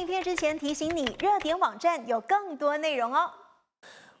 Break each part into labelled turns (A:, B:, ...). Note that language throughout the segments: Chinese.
A: 影片之前提醒你，热点网站有更多内容哦。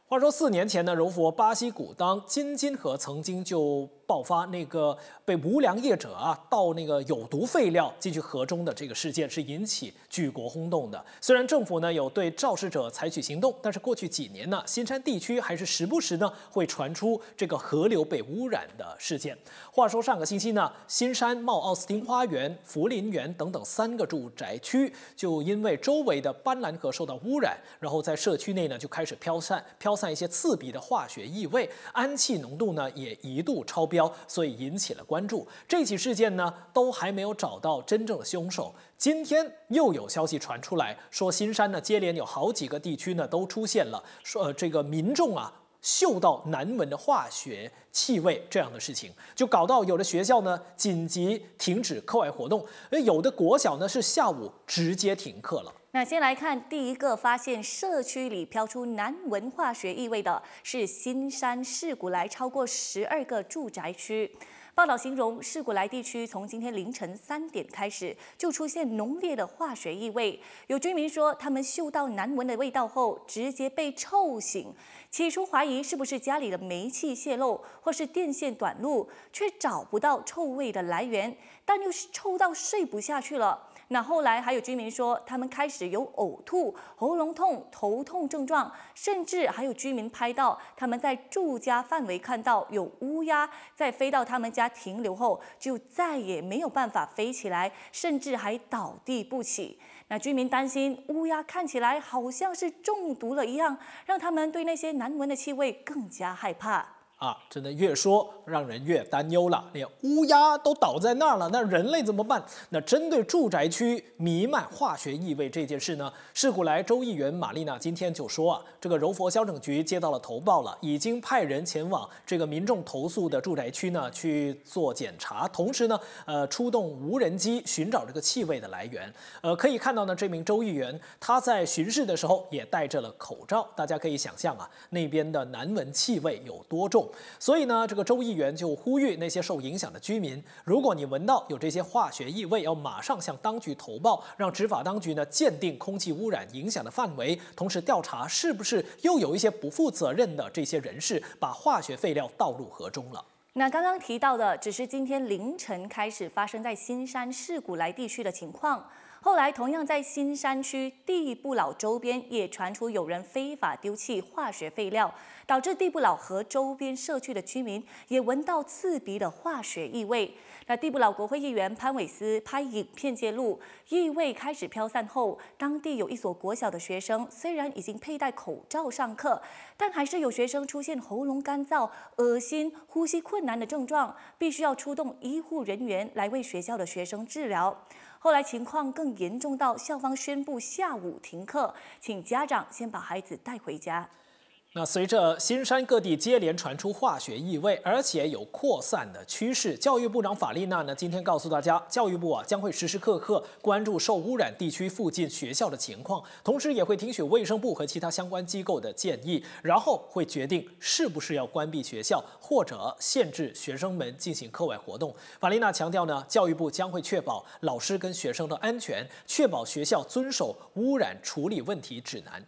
A: 话说四年前呢，柔佛巴西古当金金河曾经就。爆发那个被无良业者啊倒那个有毒废料进去河中的这个事件是引起举国轰动的。虽然政府呢有对肇事者采取行动，但是过去几年呢，新山地区还是时不时呢会传出这个河流被污染的事件。话说上个星期呢，新山茂奥斯汀花园、福林园等等三个住宅区，就因为周围的斑斓河受到污染，然后在社区内呢就开始飘散飘散一些刺鼻的化学异味，氨气浓度呢也一度超标。所以引起了关注。这起事件呢，都还没有找到真正的凶手。今天又有消息传出来说，新山呢，接连有好几个地区呢，都出现了说这个民众啊。嗅到难闻的化学气味这样的事情，就搞到有的学校呢紧急停止课外活动，而有的国小呢是下午直接停课了。
B: 那先来看第一个发现，社区里飘出难闻化学异味的是新山市古来超过十二个住宅区。报道形容，事故来地区从今天凌晨三点开始就出现浓烈的化学异味。有居民说，他们嗅到难闻的味道后，直接被臭醒。起初怀疑是不是家里的煤气泄漏或是电线短路，却找不到臭味的来源，但又是臭到睡不下去了。那后来还有居民说，他们开始有呕吐、喉咙痛、头痛症状，甚至还有居民拍到他们在住家范围看到有乌鸦在飞到他们家停留后，就再也没有办法飞起来，甚至还倒地不起。那居民担心乌鸦看起来好像是中毒了一样，让他们对那些难闻的气味更加害怕。
A: 啊，真的越说让人越担忧了。连乌鸦都倒在那儿了，那人类怎么办？那针对住宅区弥漫化学异味这件事呢？事故来州议员玛丽娜今天就说啊，这个柔佛消政局接到了投报了，已经派人前往这个民众投诉的住宅区呢去做检查，同时呢，呃，出动无人机寻找这个气味的来源。呃，可以看到呢，这名州议员他在巡视的时候也戴着了口罩，大家可以想象啊，那边的难闻气味有多重。所以呢，这个州议员就呼吁那些受影响的居民，如果你闻到有这些化学异味，要马上向当局投报，让执法当局呢鉴定空气污染影响的范围，同时调查是不是又有一些不负责任的这些人士把化学废料倒入河中了。
B: 那刚刚提到的，只是今天凌晨开始发生在新山市古来地区的情况。后来，同样在新山区地不老周边，也传出有人非法丢弃化学废料，导致地不老和周边社区的居民也闻到刺鼻的化学异味。那地不老国会议员潘伟斯拍影片揭露，异味开始飘散后，当地有一所国小的学生虽然已经佩戴口罩上课，但还是有学生出现喉咙干燥、恶心、呼吸困难的症状，必须要出动医护人员来为学校的学生治疗。后来情况更严重，到校方宣布下午停课，请家长先把孩子带回家。
A: 那随着新山各地接连传出化学异味，而且有扩散的趋势，教育部长法丽娜呢今天告诉大家，教育部啊将会时时刻刻关注受污染地区附近学校的情况，同时也会听取卫生部和其他相关机构的建议，然后会决定是不是要关闭学校或者限制学生们进行课外活动。法丽娜强调呢，教育部将会确保老师跟学生的安全，确保学校遵守污染处理问题指南。